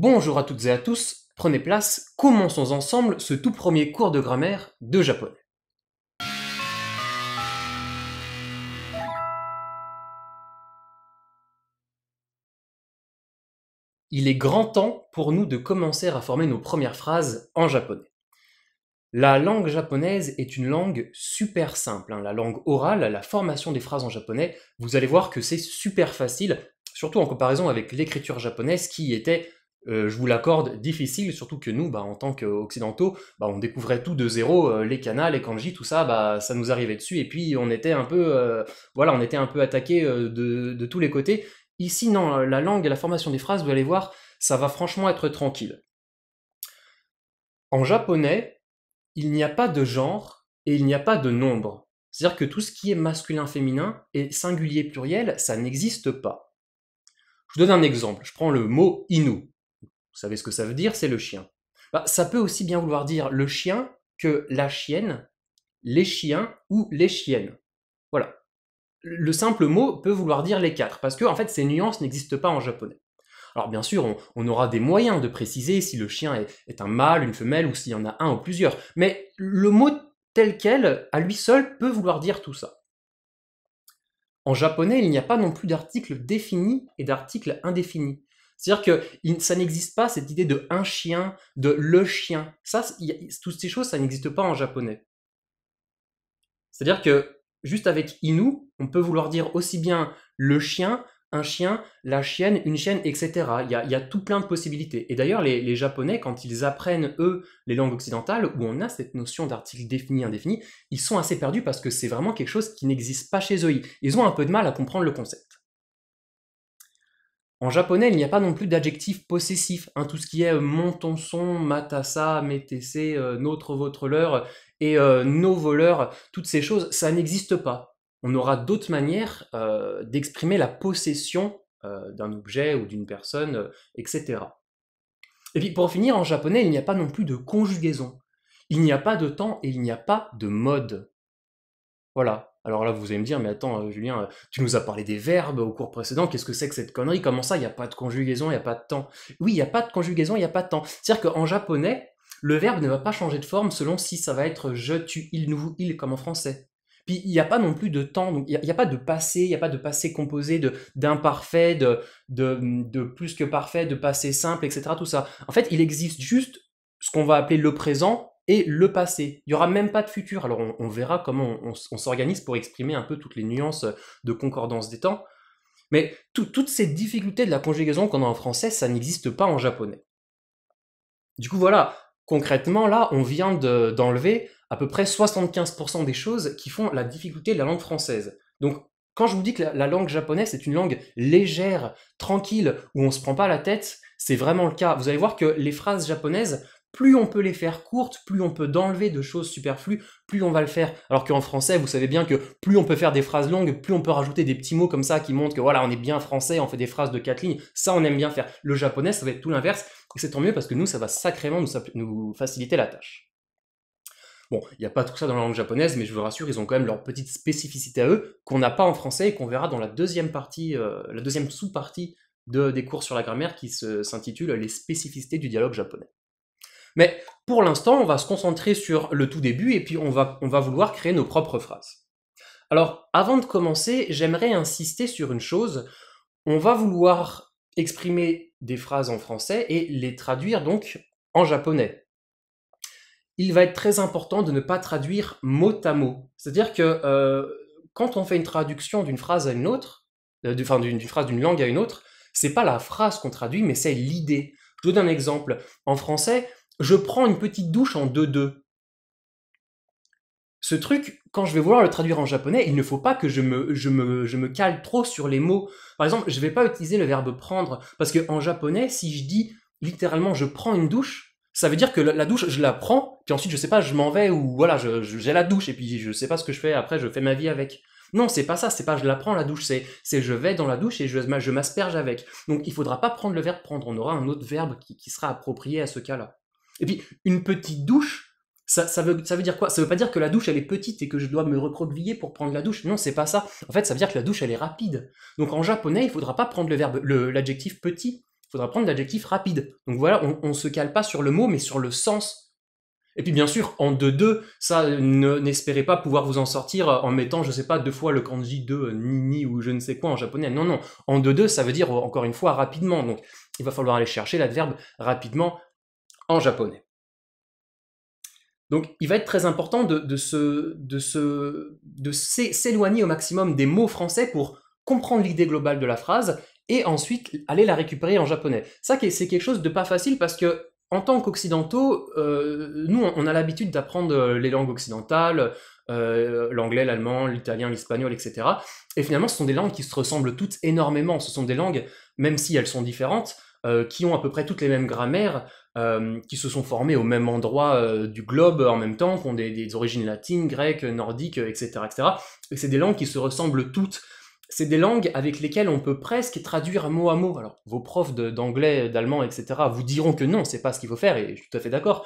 Bonjour à toutes et à tous, prenez place, commençons ensemble ce tout premier cours de grammaire de japonais. Il est grand temps pour nous de commencer à former nos premières phrases en japonais. La langue japonaise est une langue super simple. Hein, la langue orale, la formation des phrases en japonais, vous allez voir que c'est super facile, surtout en comparaison avec l'écriture japonaise qui était euh, je vous l'accorde, difficile, surtout que nous, bah, en tant qu'occidentaux, bah, on découvrait tout de zéro, euh, les canals, les kanji, tout ça, bah, ça nous arrivait dessus, et puis on était un peu, euh, voilà, on était un peu attaqué de, tous les côtés. Ici, non, la langue et la formation des phrases, vous allez voir, ça va franchement être tranquille. En japonais, il n'y a pas de genre et il n'y a pas de nombre. C'est-à-dire que tout ce qui est masculin-féminin et singulier-pluriel, ça n'existe pas. Je vous donne un exemple. Je prends le mot Inu. Vous savez ce que ça veut dire, c'est le chien. Bah, ça peut aussi bien vouloir dire le chien que la chienne, les chiens ou les chiennes. Voilà. Le simple mot peut vouloir dire les quatre, parce que en fait ces nuances n'existent pas en japonais. Alors bien sûr, on, aura des moyens de préciser si le chien est, est un mâle, une femelle, ou s'il y en a un ou plusieurs, mais le mot tel quel, à lui seul, peut vouloir dire tout ça. En japonais, il n'y a pas non plus d'article défini et d'article indéfini. C'est-à-dire que ça n'existe pas cette idée de un chien, de le chien. Ça, toutes ces choses, ça n'existe pas en japonais. C'est-à-dire que juste avec Inu, on peut vouloir dire aussi bien le chien, un chien, la chienne, une chienne, etc. Il y a, tout plein de possibilités. Et d'ailleurs, les, les, Japonais, quand ils apprennent, eux, les langues occidentales, où on a cette notion d'article défini, indéfini, ils sont assez perdus parce que c'est vraiment quelque chose qui n'existe pas chez eux. Ils ont un peu de mal à comprendre le concept. En japonais, il n'y a pas non plus d'adjectifs possessifs. Hein, tout ce qui est mon, ton, son, ma, ta, notre, votre, leur et euh, nos voleurs, toutes ces choses, ça n'existe pas. On aura d'autres manières euh, d'exprimer la possession euh, d'un objet ou d'une personne, etc. Et puis pour finir, en japonais, il n'y a pas non plus de conjugaison. Il n'y a pas de temps et il n'y a pas de mode. Voilà, alors là, vous allez me dire, mais attends, euh, Julien, euh, tu nous as parlé des verbes au cours précédent, qu'est-ce que c'est que cette connerie Comment ça, il n'y a pas de conjugaison, il n'y a pas de temps Oui, il n'y a pas de conjugaison, il n'y a pas de temps. C'est-à-dire qu'en japonais, le verbe ne va pas changer de forme selon si ça va être je, tu, il, nous, il, comme en français. Puis il n'y a pas non plus de temps, il n'y a, pas de passé, il n'y a pas de passé composé de d'imparfait, de, de plus que parfait, de passé simple, etc. Tout ça. En fait, il existe juste ce qu'on va appeler le présent et le passé. Il n'y aura même pas de futur. Alors on, verra comment on, s'organise pour exprimer un peu toutes les nuances de concordance des temps. Mais toutes ces difficultés de la conjugaison qu'on a en français, ça n'existe pas en japonais. Du coup voilà, concrètement là, on vient d'enlever à peu près 75% des choses qui font la difficulté de la langue française. Donc quand je vous dis que la, langue japonaise est une langue légère, tranquille, où on ne se prend pas la tête, c'est vraiment le cas. Vous allez voir que les phrases japonaises plus on peut les faire courtes, plus on peut d'enlever de choses superflues, plus on va le faire. Alors qu'en français, vous savez bien que plus on peut faire des phrases longues, plus on peut rajouter des petits mots comme ça qui montrent que voilà, on est bien français, on fait des phrases de quatre lignes. Ça, on aime bien faire. Le japonais, ça va être tout l'inverse. Et c'est tant mieux parce que nous, ça va sacrément nous, faciliter la tâche. Bon, il n'y a pas tout ça dans la langue japonaise, mais je vous rassure, ils ont quand même leur petite spécificité à eux qu'on n'a pas en français et qu'on verra dans la deuxième partie, euh, la deuxième sous-partie de, des cours sur la grammaire qui s'intitule Les spécificités du dialogue japonais. Mais pour l'instant, on va se concentrer sur le tout début et puis on va, vouloir créer nos propres phrases. Alors, avant de commencer, j'aimerais insister sur une chose. On va vouloir exprimer des phrases en français et les traduire donc en japonais. Il va être très important de ne pas traduire mot à mot. C'est-à-dire que euh, quand on fait une traduction d'une phrase à une autre, euh, d'une phrase d'une langue à une autre, c'est pas la phrase qu'on traduit, mais c'est l'idée. Je vous donne un exemple. En français, je prends une petite douche en deux deux. » Ce truc, quand je vais vouloir le traduire en japonais, il ne faut pas que je me, cale trop sur les mots. Par exemple, je ne vais pas utiliser le verbe prendre, parce qu'en japonais, si je dis littéralement je prends une douche, ça veut dire que la douche, je la prends, puis ensuite, je sais pas, je m'en vais, ou voilà, j'ai la douche, et puis je sais pas ce que je fais, après, je fais ma vie avec. Non, c'est pas ça, c'est pas je la prends la douche, c'est je vais dans la douche et je, m'asperge avec. Donc il faudra pas prendre le verbe prendre, on aura un autre verbe qui sera approprié à ce cas-là. Et puis, une petite douche, ça, ça, veut, dire quoi Ça veut pas dire que la douche, elle est petite et que je dois me recroqueviller pour prendre la douche. Non, c'est pas ça. En fait, ça veut dire que la douche, elle est rapide. Donc, en japonais, il faudra pas prendre le verbe, l'adjectif petit. Il faudra prendre l'adjectif rapide. Donc voilà, on, ne se cale pas sur le mot, mais sur le sens et puis bien sûr, en 2 deux », ça, n'espérez pas pouvoir vous en sortir en mettant, je sais pas, deux fois le kanji de « nini ou je ne sais quoi en japonais. Non, non. En 2 deux », ça veut dire, encore une fois, rapidement. Donc, il va falloir aller chercher l'adverbe rapidement en japonais. Donc il va être très important de, de s'éloigner de au maximum des mots français pour comprendre l'idée globale de la phrase et ensuite aller la récupérer en japonais. Ça, c'est quelque chose de pas facile parce que en tant qu'occidentaux, euh, nous, on a l'habitude d'apprendre euh, les langues occidentales, euh, l'anglais, l'allemand, l'italien, l'espagnol, etc. Et finalement, ce sont des langues qui se ressemblent toutes énormément. Ce sont des langues, même si elles sont différentes, qui ont à peu près toutes les mêmes grammaires, euh, qui se sont formés au même endroit euh, du globe en même temps, qui ont des, origines latines, grecques, nordiques, etc. etc. Et c'est des langues qui se ressemblent toutes. C'est des langues avec lesquelles on peut presque traduire mot à mot. Alors, vos profs d'anglais, d'allemand, etc. vous diront que non, c'est pas ce qu'il faut faire, et je suis tout à fait d'accord.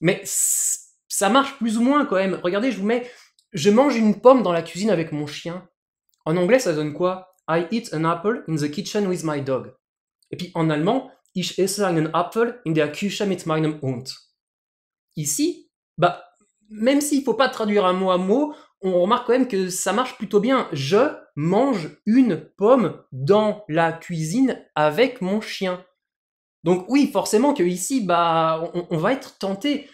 Mais ça marche plus ou moins quand même. Regardez, je vous mets, je mange une pomme dans la cuisine avec mon chien. En anglais, ça donne quoi I eat an apple in the kitchen with my dog. Et puis en allemand, ich esse einen Apfel in der Küche mit meinem Hund. Ici, bah, même s'il faut pas traduire un mot à mot, on remarque quand même que ça marche plutôt bien. Je mange une pomme dans la cuisine avec mon chien. Donc oui, forcément que ici, bah, on, va être tenté.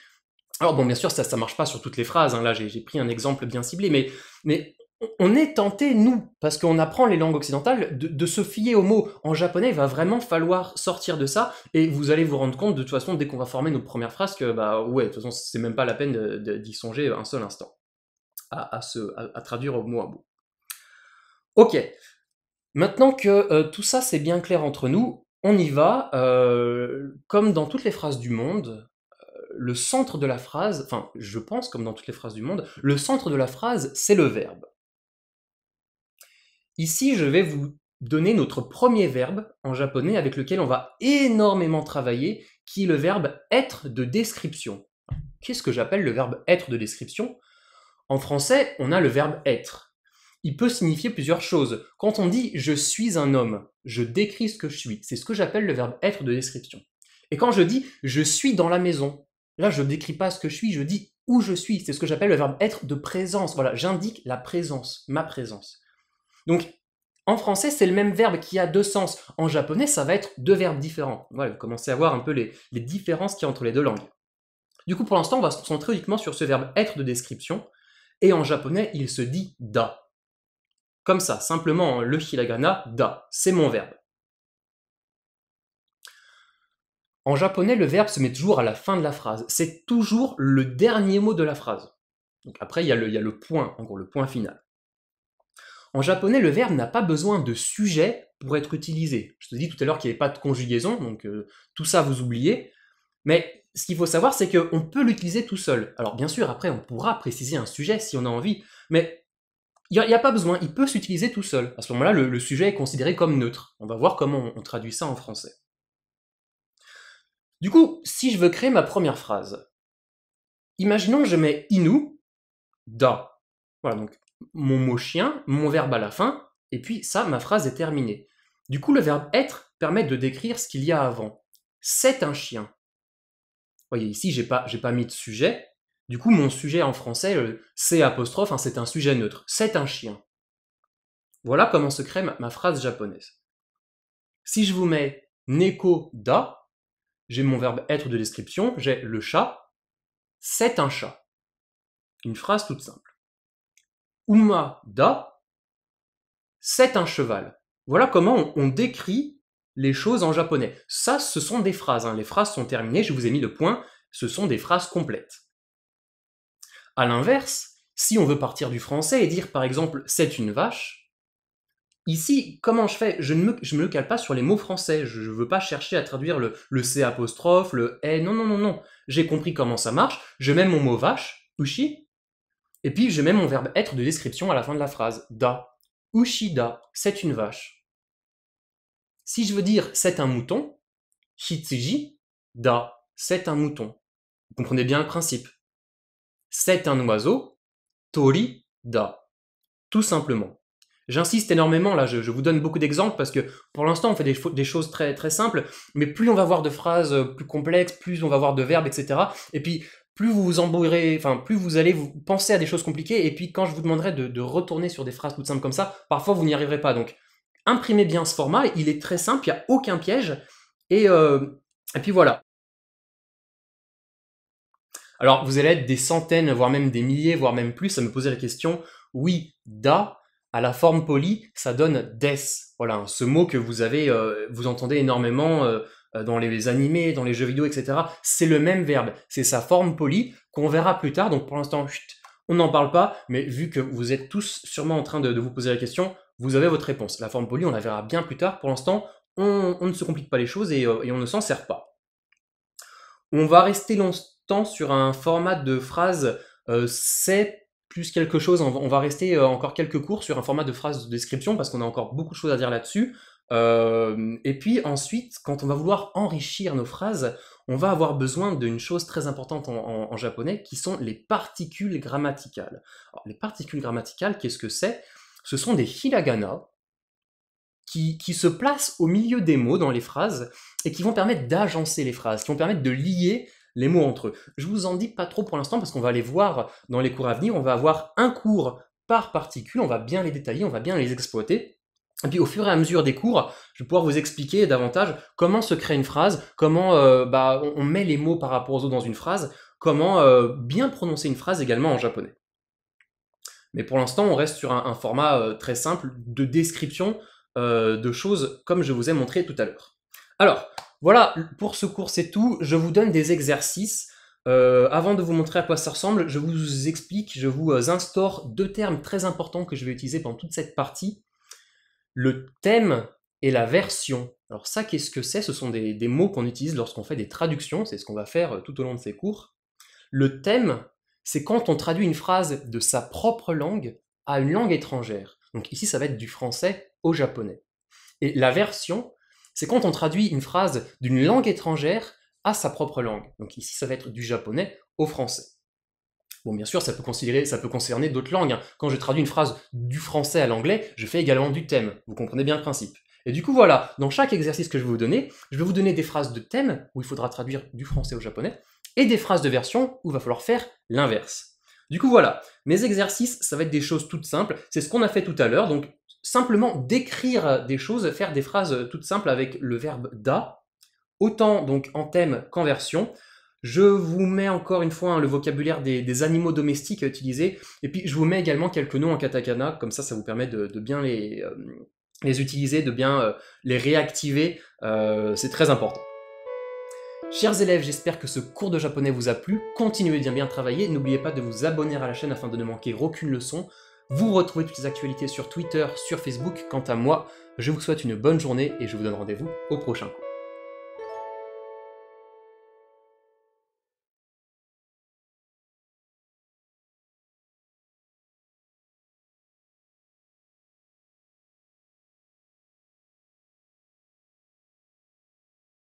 Alors bon, bien sûr, ça, ne marche pas sur toutes les phrases. Hein. Là, j'ai pris un exemple bien ciblé, mais, mais on est tenté, nous, parce qu'on apprend les langues occidentales, de, se fier aux mots. En japonais, il va vraiment falloir sortir de ça, et vous allez vous rendre compte, de toute façon, dès qu'on va former nos premières phrases, que, bah ouais, de toute façon, c'est même pas la peine d'y songer un seul instant, à, se, à, traduire au mot à Ok, maintenant que euh, tout ça c'est bien clair entre nous, on y va. Euh, comme dans toutes les phrases du monde, euh, le centre de la phrase, enfin je pense comme dans toutes les phrases du monde, le centre de la phrase, c'est le verbe. Ici, je vais vous donner notre premier verbe en japonais avec lequel on va énormément travailler, qui est le verbe être de description. Qu'est-ce que j'appelle le verbe être de description En français, on a le verbe être. Il peut signifier plusieurs choses. Quand on dit je suis un homme, je décris ce que je suis, c'est ce que j'appelle le verbe être de description. Et quand je dis je suis dans la maison, là je ne décris pas ce que je suis, je dis où je suis. C'est ce que j'appelle le verbe être de présence. Voilà, j'indique la présence, ma présence. Donc, en français, c'est le même verbe qui a deux sens. En japonais, ça va être deux verbes différents. Voilà, vous commencez à voir un peu les, différences qu'il y a entre les deux langues. Du coup, pour l'instant, on va se concentrer uniquement sur ce verbe être de description, et en japonais, il se dit da. Comme ça, simplement hein, le hiragana, da, c'est mon verbe. En japonais, le verbe se met toujours à la fin de la phrase. C'est toujours le dernier mot de la phrase. Donc après, il y, a le, il y a le point, en le point final. En japonais, le verbe n'a pas besoin de sujet pour être utilisé. Je te dis tout à l'heure qu'il n'y avait pas de conjugaison, donc euh, tout ça vous oubliez. Mais ce qu'il faut savoir, c'est qu'on peut l'utiliser tout seul. Alors bien sûr, après, on pourra préciser un sujet si on a envie, mais il n'y a, pas besoin, il peut s'utiliser tout seul. À ce moment-là, le, sujet est considéré comme neutre. On va voir comment on, traduit ça en français. Du coup, si je veux créer ma première phrase, imaginons que je mets inu, da. Voilà, donc mon mot chien, mon verbe à la fin, et puis ça, ma phrase est terminée. Du coup, le verbe être permet de décrire ce qu'il y a avant. C'est un chien. Vous voyez, ici, j'ai pas, pas mis de sujet. Du coup, mon sujet en français, c'est apostrophe, hein, c'est un sujet neutre. C'est un chien. Voilà comment se crée ma, ma phrase japonaise. Si je vous mets neko da, j'ai mon verbe être de description, j'ai le chat, c'est un chat. Une phrase toute simple. Uma da, c'est un cheval. Voilà comment on, décrit les choses en japonais. Ça, ce sont des phrases. Hein. Les phrases sont terminées, je vous ai mis le point. Ce sont des phrases complètes. À l'inverse, si on veut partir du français et dire par exemple c'est une vache, ici, comment je fais je ne, me, cale pas sur les mots français. Je ne veux pas chercher à traduire le, C apostrophe, le E. Non, non, non, non. J'ai compris comment ça marche. Je mets mon mot vache, uchi », et puis je mets mon verbe être de description à la fin de la phrase. Da. Ushida, c'est une vache. Si je veux dire c'est un mouton, hitsuji, da, c'est un mouton. Vous comprenez bien le principe. C'est un oiseau, tori, da. Tout simplement. J'insiste énormément là, je, vous donne beaucoup d'exemples parce que pour l'instant on fait des, choses très très simples, mais plus on va voir de phrases euh, plus complexes, plus on va voir de verbes, etc. Et puis plus vous vous embrouillerez, enfin, plus vous allez vous penser à des choses compliquées, et puis quand je vous demanderai de, retourner sur des phrases toutes simples comme ça, parfois vous n'y arriverez pas. Donc, imprimez bien ce format, il est très simple, il n'y a aucun piège, et, euh, et puis voilà. Alors, vous allez être des centaines, voire même des milliers, voire même plus à me poser la question, oui, da, à la forme polie, ça donne des. Voilà, ce mot que vous avez, euh, vous entendez énormément euh, euh, dans les animés, dans les jeux vidéo, etc. C'est le même verbe, c'est sa forme polie qu'on verra plus tard. Donc pour l'instant, on n'en parle pas, mais vu que vous êtes tous sûrement en train de, vous poser la question, vous avez votre réponse. La forme polie, on la verra bien plus tard. Pour l'instant, on, ne se complique pas les choses euh, et, on ne s'en sert pas. On va rester longtemps sur un format de phrase euh, c'est plus quelque chose. On on va rester encore quelques cours sur un format de phrase de description parce qu'on a encore beaucoup de choses à dire là-dessus. Euh, et puis ensuite, quand on va vouloir enrichir nos phrases, on va avoir besoin d'une chose très importante en, japonais, qui sont les particules grammaticales. Alors, les particules grammaticales, qu'est-ce que c'est Ce sont des hiragana qui, qui, se placent au milieu des mots dans les phrases et qui vont permettre d'agencer les phrases, qui vont permettre de lier les mots entre eux. Je vous en dis pas trop pour l'instant parce qu'on va les voir dans les cours à venir. On va avoir un cours par particule, on va bien les détailler, on va bien les exploiter. Et puis au fur et à mesure des cours, je vais pouvoir vous expliquer davantage comment se crée une phrase, comment euh, bah, on met les mots par rapport aux autres dans une phrase, comment euh, bien prononcer une phrase également en japonais. Mais pour l'instant, on reste sur un, format euh, très simple de description de choses comme je vous ai montré tout à l'heure. Alors, voilà, pour ce cours c'est tout. Je vous donne des exercices. avant de vous montrer à quoi ça ressemble, je vous explique, je vous instaure deux termes très importants que je vais utiliser pendant toute cette partie le thème et la version. Alors ça, qu'est-ce que c'est Ce sont des, mots qu'on utilise lorsqu'on fait des traductions, c'est ce qu'on va faire euh, tout au long de ces cours. Le thème, c'est quand on traduit une phrase de sa propre langue à une langue étrangère. Donc ici, ça va être du français au japonais. Et la version, c'est quand on traduit une phrase d'une langue étrangère à sa propre langue. Donc ici, ça va être du japonais au français. Bon, bien sûr, ça peut, concerner d'autres langues. Hein. Quand je traduis une phrase du français à l'anglais, je fais également du thème. Vous comprenez bien le principe. Et du coup, voilà, dans chaque exercice que je vais vous donner, je vais vous donner des phrases de thème où il faudra traduire du français au japonais et des phrases de version où il va falloir faire l'inverse. Du coup, voilà, mes exercices, ça va être des choses toutes simples. C'est ce qu'on a fait tout à l'heure, donc simplement décrire des choses, faire des phrases toutes simples avec le verbe da, autant donc en thème qu'en version. Je vous mets encore une fois hein, le vocabulaire des, animaux domestiques à utiliser, et puis je vous mets également quelques noms en katakana, comme ça ça vous permet de, bien euh, les, utiliser, de bien euh, les réactiver, euh, c'est très important. Chers élèves, j'espère que ce cours de japonais vous a plu, continuez bien bien travailler, n'oubliez pas de vous abonner à la chaîne afin de ne manquer aucune leçon, vous retrouvez toutes les actualités sur Twitter, sur Facebook, quant à moi, je vous souhaite une bonne journée et je vous donne rendez-vous au prochain cours.